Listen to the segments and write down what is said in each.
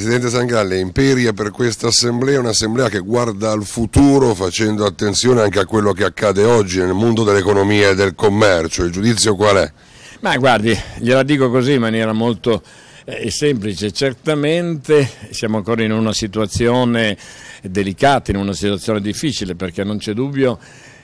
Presidente Sangalli, imperia per questa assemblea un'assemblea che guarda al futuro facendo attenzione anche a quello che accade oggi nel mondo dell'economia e del commercio. Il giudizio qual è? Ma guardi, gliela dico così in maniera molto eh, semplice, certamente siamo ancora in una situazione delicata, in una situazione difficile perché non c'è dubbio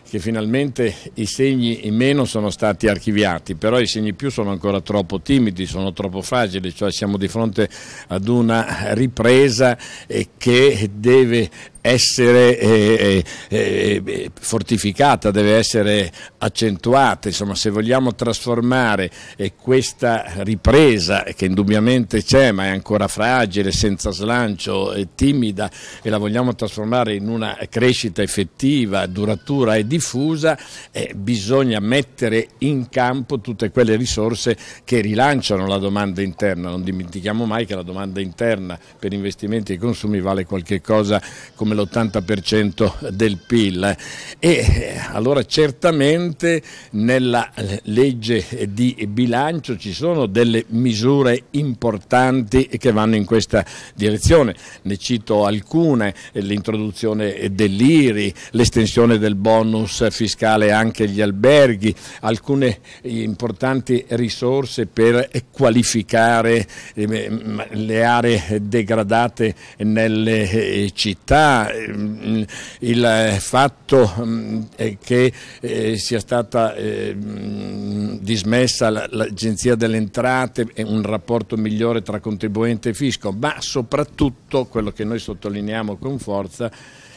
che finalmente i segni in meno sono stati archiviati, però i segni più sono ancora troppo timidi, sono troppo fragili, cioè siamo di fronte ad una ripresa eh, che deve essere eh, eh, eh, fortificata, deve essere accentuata, insomma se vogliamo trasformare eh, questa ripresa che indubbiamente c'è ma è ancora fragile, senza slancio, è eh, timida e la vogliamo trasformare in una crescita effettiva, duratura e diffusa, eh, bisogna mettere in campo tutte quelle risorse che rilanciano la domanda interna, non dimentichiamo mai che la domanda interna per investimenti e consumi vale qualche cosa come l'80% del PIL eh. e eh, allora certamente nella eh, legge di bilancio ci sono delle misure importanti che vanno in questa direzione, ne cito alcune, l'introduzione dell'IRI, l'estensione del bonus fiscale anche agli alberghi, alcune importanti risorse per qualificare le aree degradate nelle città, eh, il eh, fatto mm, che eh, sia stata mm, dismessa l'Agenzia delle Entrate e un rapporto migliore tra contribuente e fisco, ma soprattutto quello che noi sottolineiamo con forza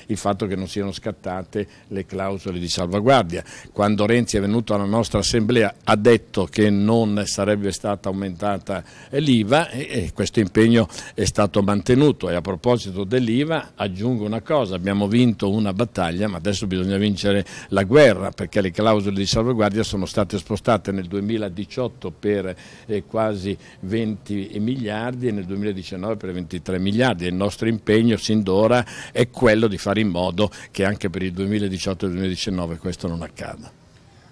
il fatto che non siano scattate le clausole di salvaguardia. Quando Renzi è venuto alla nostra assemblea ha detto che non sarebbe stata aumentata eh, l'IVA e questo impegno è stato mantenuto. E a proposito dell'IVA aggiungo una cosa, abbiamo vinto una battaglia ma adesso bisogna vincere la guerra perché le clausole di salvaguardia sono state spostate nel 2018 per eh, quasi 20 miliardi e nel 2019 per 23 miliardi e il nostro impegno sin d'ora è quello di fare fare in modo che anche per il 2018 2019 questo non accada.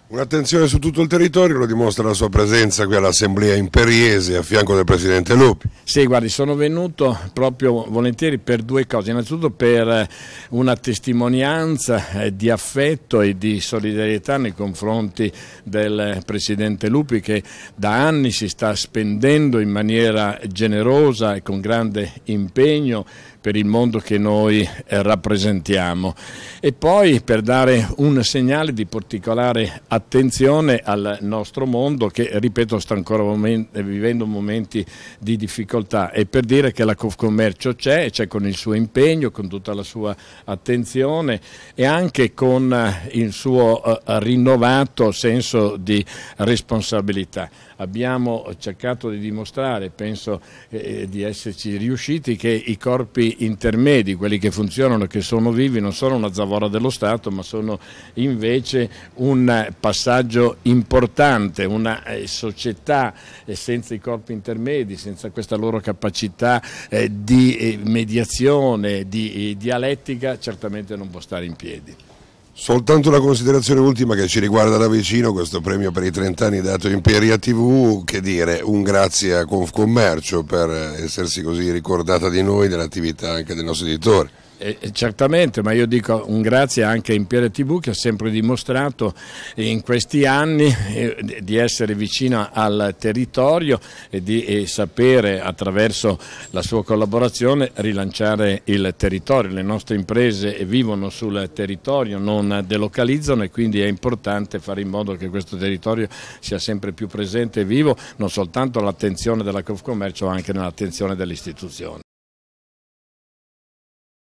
Un'attenzione su tutto il territorio lo dimostra la sua presenza qui all'Assemblea Imperiese a fianco del Presidente Lupi. Sì, guardi, sono venuto proprio volentieri per due cose. Innanzitutto per eh, una testimonianza eh, di affetto e di solidarietà nei confronti del Presidente Lupi che da anni si sta spendendo in maniera generosa e con grande impegno per il mondo che noi eh, rappresentiamo e poi per dare un segnale di particolare attenzione al nostro mondo che ripeto sta ancora vivendo momenti di difficoltà e per dire che la Confcommercio c'è, c'è con il suo impegno, con tutta la sua attenzione e anche con eh, il suo eh, rinnovato senso di responsabilità abbiamo cercato di dimostrare, penso eh, eh, di esserci riusciti, che i corpi intermedi, quelli che funzionano, che sono vivi, non sono una zavorra dello Stato, ma sono invece un passaggio importante, una eh, società eh, senza i corpi intermedi, senza questa loro capacità eh, di eh, mediazione, di dialettica, certamente non può stare in piedi. Soltanto una considerazione ultima che ci riguarda da vicino, questo premio per i 30 anni dato Imperia TV, che dire, un grazie a Confcommercio per essersi così ricordata di noi, dell'attività anche del nostro editore. Eh, eh, certamente, ma io dico un grazie anche a Impiere TV che ha sempre dimostrato in questi anni eh, di essere vicino al territorio e di e eh, sapere attraverso la sua collaborazione rilanciare il territorio. Le nostre imprese vivono sul territorio, non delocalizzano e quindi è importante fare in modo che questo territorio sia sempre più presente e vivo, non soltanto all'attenzione della Confcommercio ma anche nell'attenzione delle istituzioni.